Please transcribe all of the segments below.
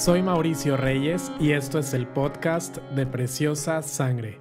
Soy Mauricio Reyes y esto es el podcast de Preciosa Sangre.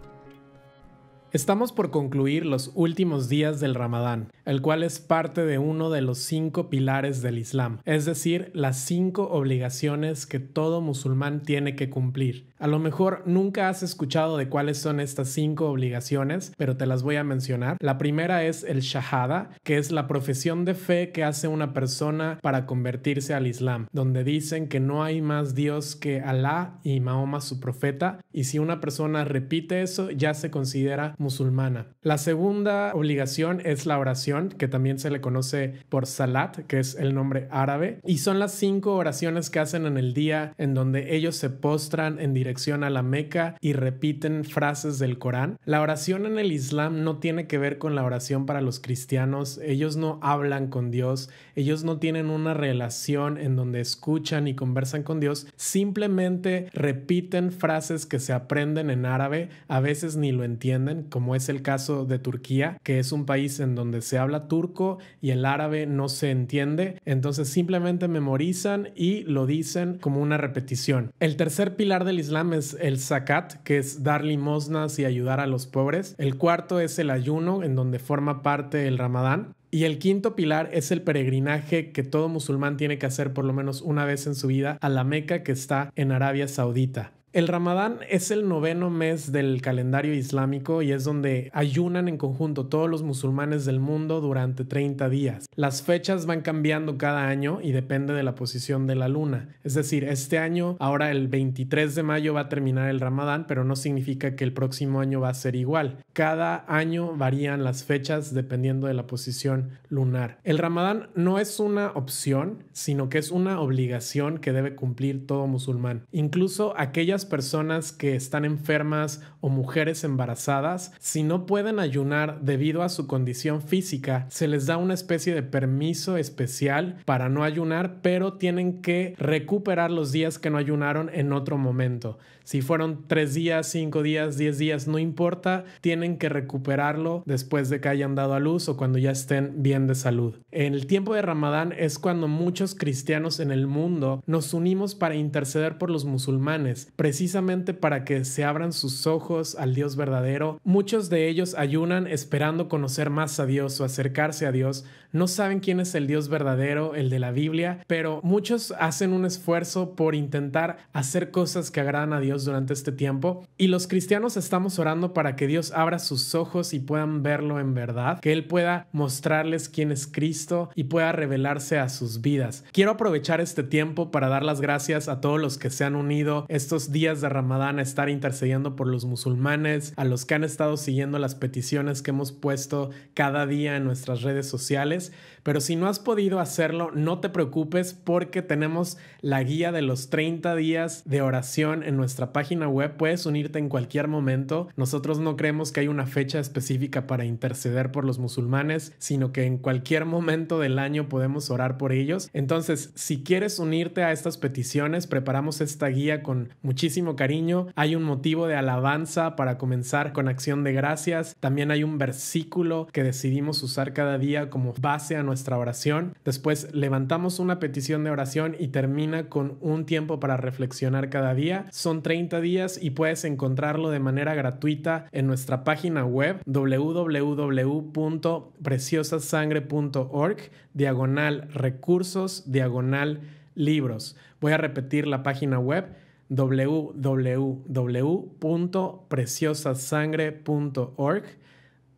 Estamos por concluir los últimos días del Ramadán, el cual es parte de uno de los cinco pilares del Islam, es decir, las cinco obligaciones que todo musulmán tiene que cumplir. A lo mejor nunca has escuchado de cuáles son estas cinco obligaciones, pero te las voy a mencionar. La primera es el Shahada, que es la profesión de fe que hace una persona para convertirse al Islam, donde dicen que no hay más Dios que Alá y Mahoma su profeta, y si una persona repite eso ya se considera musulmana. La segunda obligación es la oración, que también se le conoce por Salat, que es el nombre árabe, y son las cinco oraciones que hacen en el día en donde ellos se postran en dirección a la Meca y repiten frases del Corán. La oración en el Islam no tiene que ver con la oración para los cristianos. Ellos no hablan con Dios, ellos no tienen una relación en donde escuchan y conversan con Dios. Simplemente repiten frases que se aprenden en árabe, a veces ni lo entienden, como es el caso de Turquía, que es un país en donde se habla turco y el árabe no se entiende. Entonces simplemente memorizan y lo dicen como una repetición. El tercer pilar del Islam es el zakat, que es dar limosnas y ayudar a los pobres. El cuarto es el ayuno, en donde forma parte el ramadán. Y el quinto pilar es el peregrinaje que todo musulmán tiene que hacer por lo menos una vez en su vida a la Meca que está en Arabia Saudita. El Ramadán es el noveno mes del calendario islámico y es donde ayunan en conjunto todos los musulmanes del mundo durante 30 días. Las fechas van cambiando cada año y depende de la posición de la luna. Es decir, este año, ahora el 23 de mayo va a terminar el Ramadán, pero no significa que el próximo año va a ser igual. Cada año varían las fechas dependiendo de la posición lunar. El Ramadán no es una opción, sino que es una obligación que debe cumplir todo musulmán. Incluso aquellas personas que están enfermas o mujeres embarazadas, si no pueden ayunar debido a su condición física, se les da una especie de permiso especial para no ayunar, pero tienen que recuperar los días que no ayunaron en otro momento. Si fueron tres días, cinco días, diez días, no importa, tienen que recuperarlo después de que hayan dado a luz o cuando ya estén bien de salud. En el tiempo de Ramadán es cuando muchos cristianos en el mundo nos unimos para interceder por los musulmanes, precisamente para que se abran sus ojos al Dios verdadero. Muchos de ellos ayunan esperando conocer más a Dios o acercarse a Dios, no saben quién es el Dios verdadero, el de la Biblia, pero muchos hacen un esfuerzo por intentar hacer cosas que agradan a Dios durante este tiempo. Y los cristianos estamos orando para que Dios abra sus ojos y puedan verlo en verdad, que Él pueda mostrarles quién es Cristo y pueda revelarse a sus vidas. Quiero aprovechar este tiempo para dar las gracias a todos los que se han unido estos días de Ramadán a estar intercediendo por los musulmanes, a los que han estado siguiendo las peticiones que hemos puesto cada día en nuestras redes sociales pero si no has podido hacerlo, no te preocupes porque tenemos la guía de los 30 días de oración en nuestra página web. Puedes unirte en cualquier momento. Nosotros no creemos que hay una fecha específica para interceder por los musulmanes, sino que en cualquier momento del año podemos orar por ellos. Entonces, si quieres unirte a estas peticiones, preparamos esta guía con muchísimo cariño. Hay un motivo de alabanza para comenzar con acción de gracias. También hay un versículo que decidimos usar cada día como a nuestra oración. Después levantamos una petición de oración y termina con un tiempo para reflexionar cada día. Son 30 días y puedes encontrarlo de manera gratuita en nuestra página web www.preciosasangre.org diagonal recursos diagonal libros. Voy a repetir la página web www.preciosasangre.org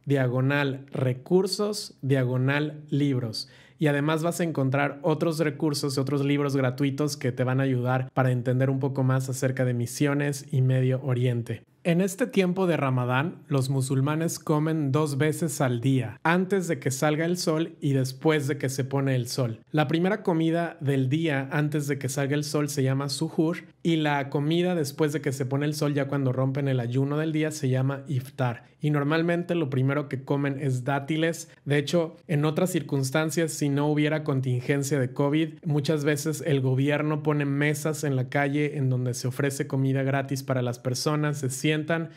diagonal recursos, diagonal libros. Y además vas a encontrar otros recursos, y otros libros gratuitos que te van a ayudar para entender un poco más acerca de misiones y Medio Oriente. En este tiempo de Ramadán, los musulmanes comen dos veces al día, antes de que salga el sol y después de que se pone el sol. La primera comida del día antes de que salga el sol se llama suhur y la comida después de que se pone el sol ya cuando rompen el ayuno del día se llama iftar. Y normalmente lo primero que comen es dátiles. De hecho, en otras circunstancias, si no hubiera contingencia de COVID, muchas veces el gobierno pone mesas en la calle en donde se ofrece comida gratis para las personas, se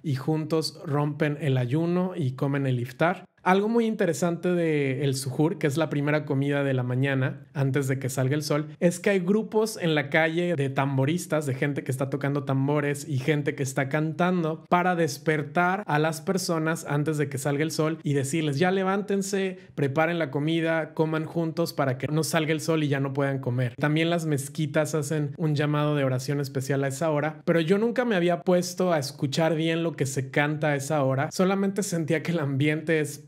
y juntos rompen el ayuno y comen el iftar. Algo muy interesante de el sujur, que es la primera comida de la mañana antes de que salga el sol, es que hay grupos en la calle de tamboristas, de gente que está tocando tambores y gente que está cantando para despertar a las personas antes de que salga el sol y decirles ya levántense, preparen la comida, coman juntos para que no salga el sol y ya no puedan comer. También las mezquitas hacen un llamado de oración especial a esa hora, pero yo nunca me había puesto a escuchar bien lo que se canta a esa hora, solamente sentía que el ambiente es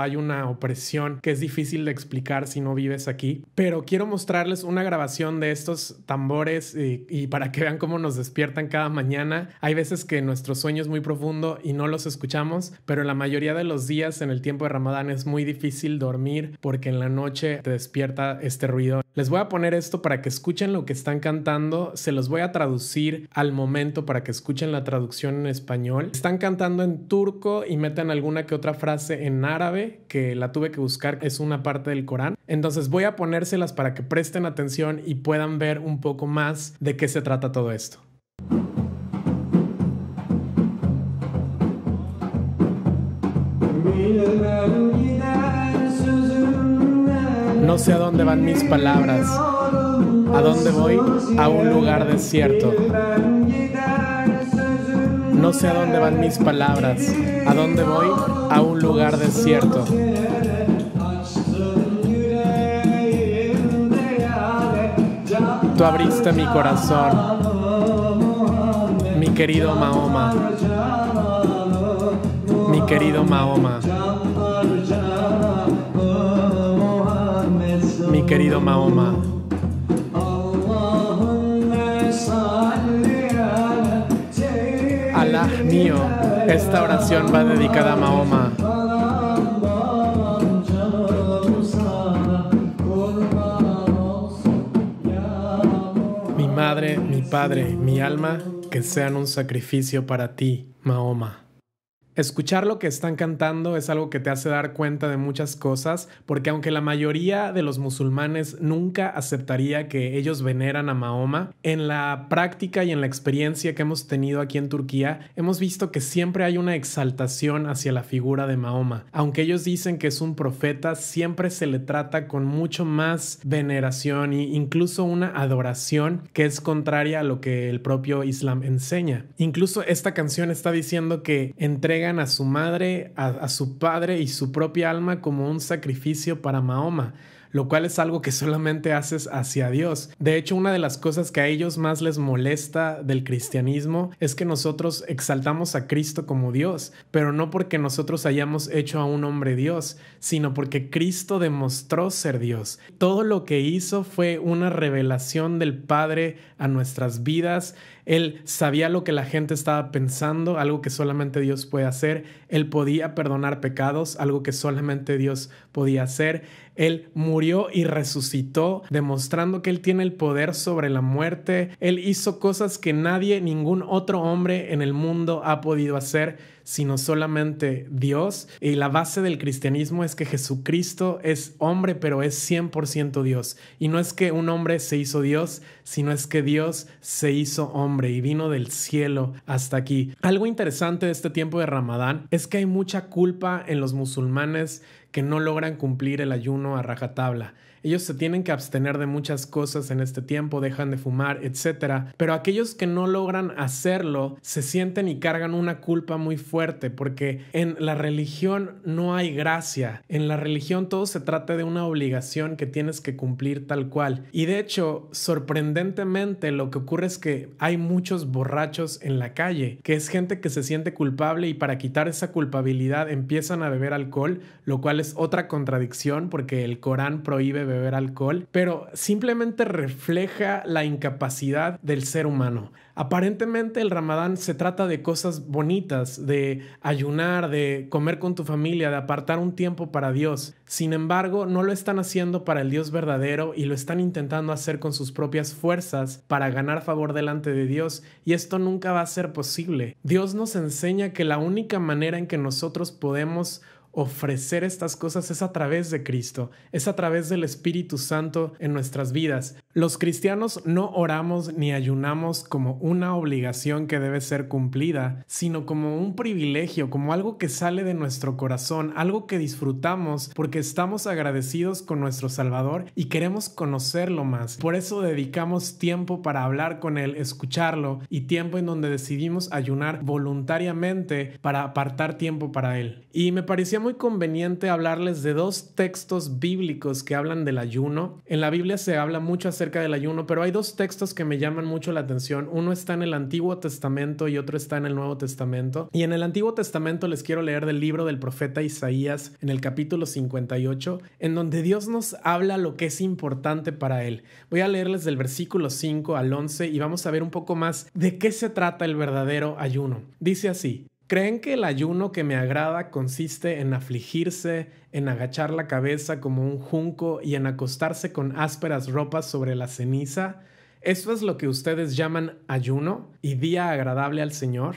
hay una opresión que es difícil de explicar si no vives aquí. Pero quiero mostrarles una grabación de estos tambores y, y para que vean cómo nos despiertan cada mañana. Hay veces que nuestro sueño es muy profundo y no los escuchamos, pero la mayoría de los días en el tiempo de Ramadán es muy difícil dormir porque en la noche te despierta este ruido. Les voy a poner esto para que escuchen lo que están cantando. Se los voy a traducir al momento para que escuchen la traducción en español. Están cantando en turco y meten alguna que otra frase en árabe que la tuve que buscar. Es una parte del Corán. Entonces voy a ponérselas para que presten atención y puedan ver un poco más de qué se trata todo esto. No sé a dónde van mis palabras. ¿A dónde voy? A un lugar desierto. No sé a dónde van mis palabras. ¿A dónde voy? A un lugar desierto. Tú abriste mi corazón, mi querido Mahoma, mi querido Mahoma. querido Mahoma. Allah mío, esta oración va dedicada a Mahoma. Mi madre, mi padre, mi alma, que sean un sacrificio para ti, Mahoma. Escuchar lo que están cantando es algo que te hace dar cuenta de muchas cosas, porque aunque la mayoría de los musulmanes nunca aceptaría que ellos veneran a Mahoma, en la práctica y en la experiencia que hemos tenido aquí en Turquía, hemos visto que siempre hay una exaltación hacia la figura de Mahoma. Aunque ellos dicen que es un profeta, siempre se le trata con mucho más veneración e incluso una adoración que es contraria a lo que el propio Islam enseña. Incluso esta canción está diciendo que entrega a su madre, a, a, su padre y su propia alma como un sacrificio para Mahoma, lo cual es algo que solamente haces hacia Dios. De hecho, una de las cosas que a ellos más les molesta del cristianismo es que nosotros exaltamos a Cristo como Dios, pero no porque nosotros hayamos hecho a un hombre Dios, sino porque Cristo demostró ser Dios. Todo lo que hizo fue una revelación del Padre a nuestras vidas él sabía lo que la gente estaba pensando, algo que solamente Dios puede hacer. Él podía perdonar pecados, algo que solamente Dios podía hacer. Él murió y resucitó, demostrando que Él tiene el poder sobre la muerte. Él hizo cosas que nadie, ningún otro hombre en el mundo ha podido hacer sino solamente Dios. Y la base del cristianismo es que Jesucristo es hombre, pero es 100% Dios. Y no es que un hombre se hizo Dios, sino es que Dios se hizo hombre y vino del cielo hasta aquí. Algo interesante de este tiempo de Ramadán es que hay mucha culpa en los musulmanes que no logran cumplir el ayuno a rajatabla. Ellos se tienen que abstener de muchas cosas en este tiempo, dejan de fumar, etc. Pero aquellos que no logran hacerlo se sienten y cargan una culpa muy fuerte porque en la religión no hay gracia. En la religión todo se trata de una obligación que tienes que cumplir tal cual. Y de hecho, sorprendentemente lo que ocurre es que hay muchos borrachos en la calle, que es gente que se siente culpable y para quitar esa culpabilidad empiezan a beber alcohol, lo cual es otra contradicción porque el Corán prohíbe beber alcohol, pero simplemente refleja la incapacidad del ser humano. Aparentemente el ramadán se trata de cosas bonitas, de ayunar, de comer con tu familia, de apartar un tiempo para Dios. Sin embargo, no lo están haciendo para el Dios verdadero y lo están intentando hacer con sus propias fuerzas para ganar favor delante de Dios y esto nunca va a ser posible. Dios nos enseña que la única manera en que nosotros podemos ofrecer estas cosas es a través de Cristo, es a través del Espíritu Santo en nuestras vidas. Los cristianos no oramos ni ayunamos como una obligación que debe ser cumplida, sino como un privilegio, como algo que sale de nuestro corazón, algo que disfrutamos porque estamos agradecidos con nuestro Salvador y queremos conocerlo más. Por eso dedicamos tiempo para hablar con Él, escucharlo y tiempo en donde decidimos ayunar voluntariamente para apartar tiempo para Él. Y me parecía muy conveniente hablarles de dos textos bíblicos que hablan del ayuno. En la Biblia se habla mucho acerca del ayuno, pero hay dos textos que me llaman mucho la atención. Uno está en el Antiguo Testamento y otro está en el Nuevo Testamento. Y en el Antiguo Testamento les quiero leer del libro del profeta Isaías en el capítulo 58, en donde Dios nos habla lo que es importante para él. Voy a leerles del versículo 5 al 11 y vamos a ver un poco más de qué se trata el verdadero ayuno. Dice así. ¿Creen que el ayuno que me agrada consiste en afligirse, en agachar la cabeza como un junco y en acostarse con ásperas ropas sobre la ceniza? ¿Esto es lo que ustedes llaman ayuno y día agradable al Señor?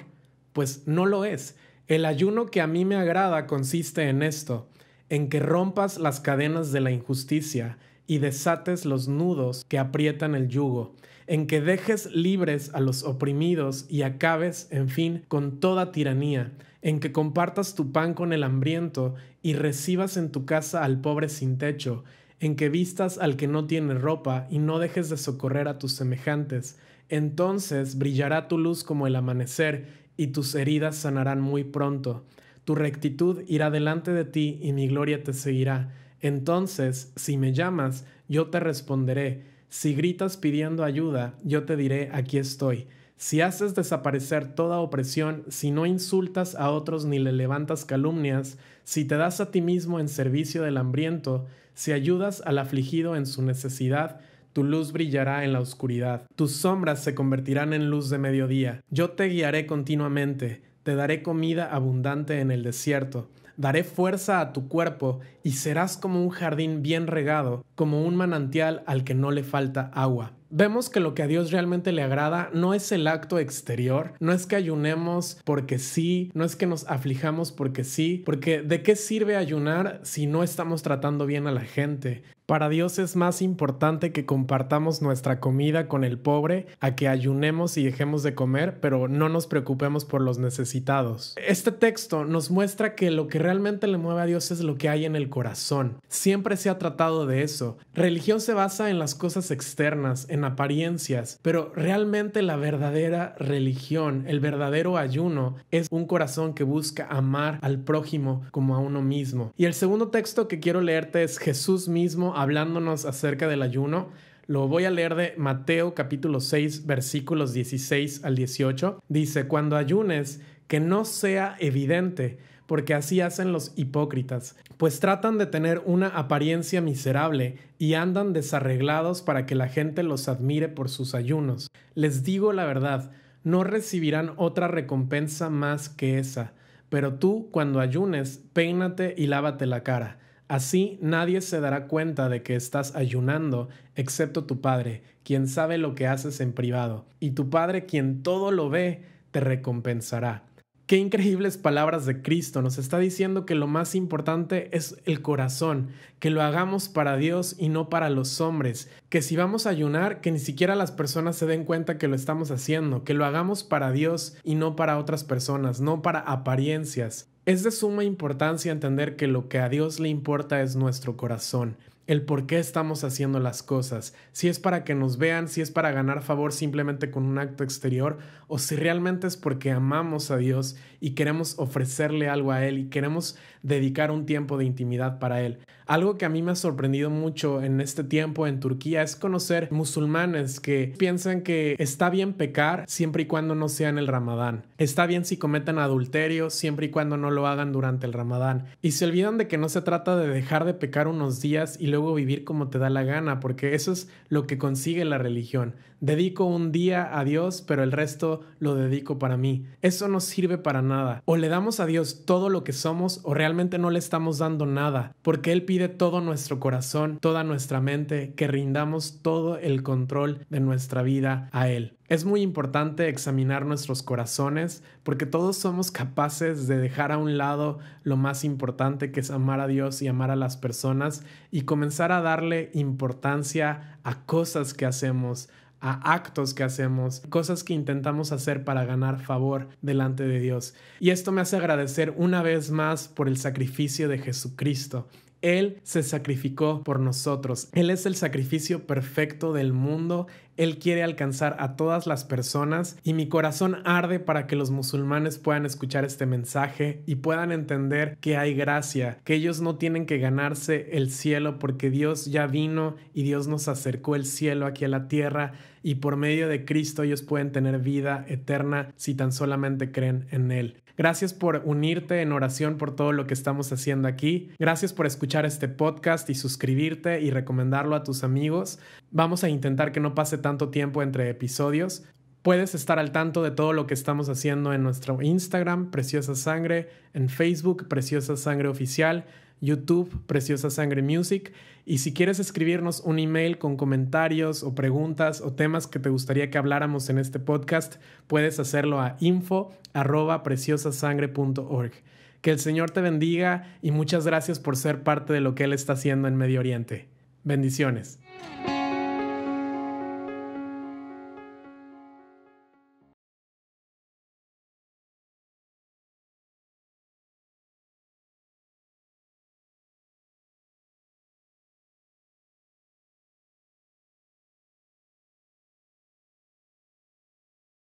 Pues no lo es. El ayuno que a mí me agrada consiste en esto, en que rompas las cadenas de la injusticia y desates los nudos que aprietan el yugo, en que dejes libres a los oprimidos y acabes, en fin, con toda tiranía, en que compartas tu pan con el hambriento y recibas en tu casa al pobre sin techo, en que vistas al que no tiene ropa y no dejes de socorrer a tus semejantes, entonces brillará tu luz como el amanecer y tus heridas sanarán muy pronto. Tu rectitud irá delante de ti y mi gloria te seguirá. Entonces, si me llamas, yo te responderé si gritas pidiendo ayuda, yo te diré, aquí estoy. Si haces desaparecer toda opresión, si no insultas a otros ni le levantas calumnias, si te das a ti mismo en servicio del hambriento, si ayudas al afligido en su necesidad, tu luz brillará en la oscuridad, tus sombras se convertirán en luz de mediodía. Yo te guiaré continuamente, te daré comida abundante en el desierto Daré fuerza a tu cuerpo y serás como un jardín bien regado, como un manantial al que no le falta agua. Vemos que lo que a Dios realmente le agrada no es el acto exterior, no es que ayunemos porque sí, no es que nos aflijamos porque sí, porque ¿de qué sirve ayunar si no estamos tratando bien a la gente? Para Dios es más importante que compartamos nuestra comida con el pobre, a que ayunemos y dejemos de comer, pero no nos preocupemos por los necesitados. Este texto nos muestra que lo que realmente le mueve a Dios es lo que hay en el corazón. Siempre se ha tratado de eso. Religión se basa en las cosas externas, en apariencias, pero realmente la verdadera religión, el verdadero ayuno, es un corazón que busca amar al prójimo como a uno mismo. Y el segundo texto que quiero leerte es Jesús mismo hablándonos acerca del ayuno. Lo voy a leer de Mateo capítulo 6 versículos 16 al 18. Dice, cuando ayunes, que no sea evidente, porque así hacen los hipócritas, pues tratan de tener una apariencia miserable y andan desarreglados para que la gente los admire por sus ayunos. Les digo la verdad, no recibirán otra recompensa más que esa. Pero tú, cuando ayunes, peínate y lávate la cara Así nadie se dará cuenta de que estás ayunando, excepto tu Padre, quien sabe lo que haces en privado, y tu Padre, quien todo lo ve, te recompensará. Qué increíbles palabras de Cristo. Nos está diciendo que lo más importante es el corazón, que lo hagamos para Dios y no para los hombres, que si vamos a ayunar, que ni siquiera las personas se den cuenta que lo estamos haciendo, que lo hagamos para Dios y no para otras personas, no para apariencias. Es de suma importancia entender que lo que a Dios le importa es nuestro corazón, el por qué estamos haciendo las cosas, si es para que nos vean, si es para ganar favor simplemente con un acto exterior, o si realmente es porque amamos a Dios y queremos ofrecerle algo a Él y queremos dedicar un tiempo de intimidad para Él. Algo que a mí me ha sorprendido mucho en este tiempo en Turquía es conocer musulmanes que piensan que está bien pecar siempre y cuando no sea en el ramadán. Está bien si cometen adulterio siempre y cuando no lo hagan durante el ramadán. Y se olvidan de que no se trata de dejar de pecar unos días y luego vivir como te da la gana, porque eso es lo que consigue la religión. Dedico un día a Dios, pero el resto lo dedico para mí. Eso no sirve para nada o le damos a Dios todo lo que somos o realmente no le estamos dando nada, porque Él pide todo nuestro corazón, toda nuestra mente, que rindamos todo el control de nuestra vida a Él. Es muy importante examinar nuestros corazones porque todos somos capaces de dejar a un lado lo más importante que es amar a Dios y amar a las personas y comenzar a darle importancia a cosas que hacemos, a actos que hacemos, cosas que intentamos hacer para ganar favor delante de Dios. Y esto me hace agradecer una vez más por el sacrificio de Jesucristo. Él se sacrificó por nosotros. Él es el sacrificio perfecto del mundo. Él quiere alcanzar a todas las personas y mi corazón arde para que los musulmanes puedan escuchar este mensaje y puedan entender que hay gracia, que ellos no tienen que ganarse el cielo porque Dios ya vino y Dios nos acercó el cielo aquí a la tierra y por medio de Cristo ellos pueden tener vida eterna si tan solamente creen en Él. Gracias por unirte en oración por todo lo que estamos haciendo aquí. Gracias por escuchar este podcast y suscribirte y recomendarlo a tus amigos. Vamos a intentar que no pase tanto tiempo entre episodios. Puedes estar al tanto de todo lo que estamos haciendo en nuestro Instagram, Preciosa Sangre, en Facebook, Preciosa Sangre Oficial, YouTube, Preciosa Sangre Music. Y si quieres escribirnos un email con comentarios o preguntas o temas que te gustaría que habláramos en este podcast, puedes hacerlo a info arroba Que el Señor te bendiga y muchas gracias por ser parte de lo que Él está haciendo en Medio Oriente. Bendiciones.